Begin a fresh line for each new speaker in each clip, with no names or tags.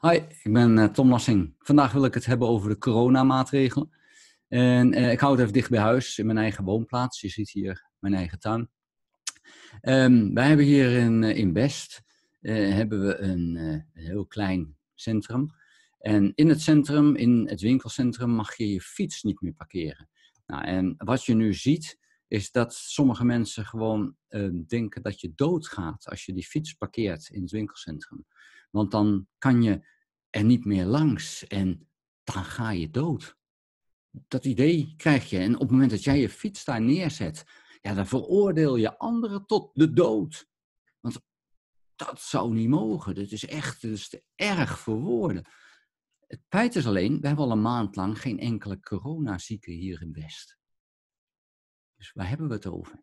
Hi, ik ben eh, Tom Lassing. Vandaag wil ik het hebben over de coronamaatregelen. En eh, ik hou het even dicht bij huis, in mijn eigen woonplaats. Je ziet hier mijn eigen tuin. Um, wij hebben hier in, eh, in Best hebben we een, een heel klein centrum. En in het centrum, in het winkelcentrum, mag je je fiets niet meer parkeren. Nou, en wat je nu ziet, is dat sommige mensen gewoon eh, denken dat je doodgaat als je die fiets parkeert in het winkelcentrum. Want dan kan je er niet meer langs en dan ga je dood. Dat idee krijg je. En op het moment dat jij je fiets daar neerzet, ja, dan veroordeel je anderen tot de dood. Want dat zou niet mogen. Dat is echt dat te erg voor woorden. Het feit is alleen, we hebben al een maand lang geen enkele coronazieke hier in West. Dus waar hebben we het over?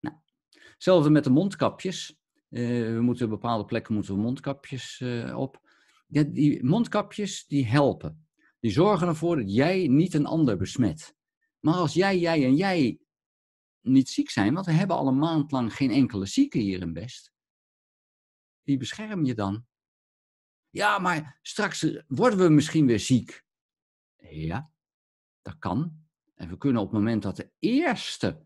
Nou, hetzelfde met de mondkapjes. Eh, we moeten op bepaalde plekken moeten we mondkapjes eh, op. die mondkapjes die helpen. Die zorgen ervoor dat jij niet een ander besmet. Maar als jij, jij en jij niet ziek zijn, want we hebben al een maand lang geen enkele zieke hier in Best, die bescherm je dan. Ja, maar straks eh, worden we misschien weer ziek. Ja, dat kan. En we kunnen op het moment dat de eerste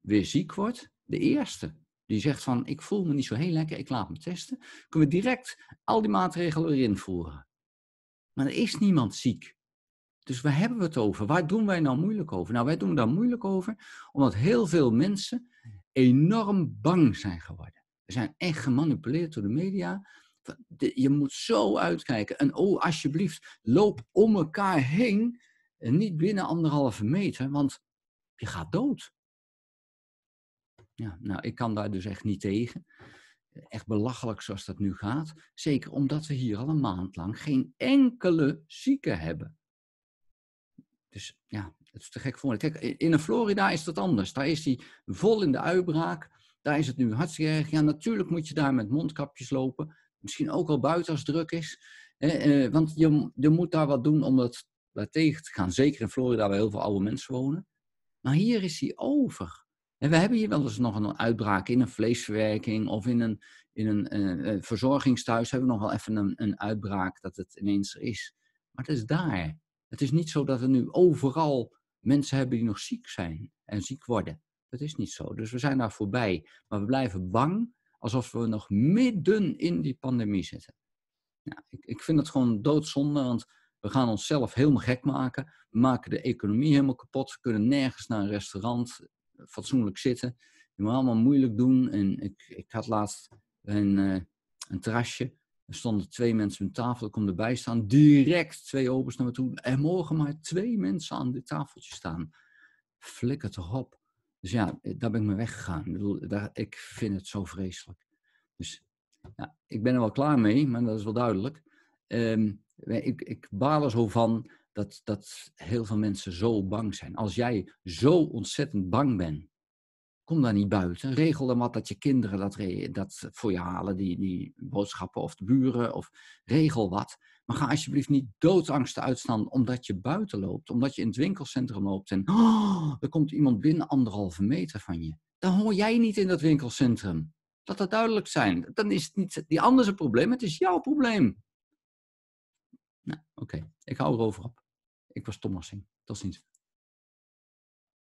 weer ziek wordt, de eerste die zegt van ik voel me niet zo heel lekker, ik laat me testen, kunnen we direct al die maatregelen erin voeren. Maar er is niemand ziek. Dus waar hebben we het over? Waar doen wij nou moeilijk over? Nou, wij doen daar moeilijk over omdat heel veel mensen enorm bang zijn geworden. We zijn echt gemanipuleerd door de media. Je moet zo uitkijken. En oh, alsjeblieft, loop om elkaar heen. En niet binnen anderhalve meter, want je gaat dood. Ja, nou, ik kan daar dus echt niet tegen. Echt belachelijk zoals dat nu gaat. Zeker omdat we hier al een maand lang geen enkele zieke hebben. Dus ja, het is te gek voor me. Kijk, in Florida is dat anders. Daar is die vol in de uitbraak. Daar is het nu hartstikke erg. Ja, natuurlijk moet je daar met mondkapjes lopen. Misschien ook al buiten als het druk is. eh, eh want je, je moet daar wat doen om dat te gaan, zeker in Florida, waar heel veel oude mensen wonen. Maar hier is die over. En we hebben hier wel eens nog een uitbraak in een vleesverwerking of in een, in een, eh, eh, Hebben we nog wel even een, een uitbraak dat het ineens er is. Maar het is daar. Het is niet zo dat er nu overal mensen hebben die nog ziek zijn en ziek worden. Dat is niet zo. Dus we zijn daar voorbij. Maar we blijven bang alsof we nog midden in die pandemie zitten. ik, ik vind dat gewoon doodzonde, want we gaan onszelf helemaal gek maken. We maken de economie helemaal kapot. We kunnen nergens naar een restaurant eh, fatsoenlijk zitten. Je moet allemaal moeilijk doen. En ik, ik had laatst een, eh, een terrasje. Er stonden twee mensen aan tafel. Ik kom erbij staan. Direct twee opens naar me toe. En morgen maar twee mensen aan dit tafeltje staan. Flikker toch op. Dus ja, eh, daar ben ik me weggegaan. Ik, bedoel, daar, ik vind het zo vreselijk. Dus ja, ik ben er wel klaar mee, maar dat is wel duidelijk. Ehm, ik, ik baal er zo van dat, dat heel veel mensen zo bang zijn. Als jij zo ontzettend bang bent, kom daar niet buiten. Regel dan wat dat je kinderen dat, dat voor je halen, die, die boodschappen of de buren. Of regel wat. Maar ga alsjeblieft niet doodsangsten uitstaan omdat je buiten loopt. Omdat je in het winkelcentrum loopt en oh, er komt iemand binnen anderhalve meter van je. Dan hoor jij niet in dat winkelcentrum. Laat dat duidelijk zijn. Dan is het niet die andere probleem, het is jouw probleem. Nou, oké. Ik hou erover op. Ik was Thomas Lassing. Tot ziens.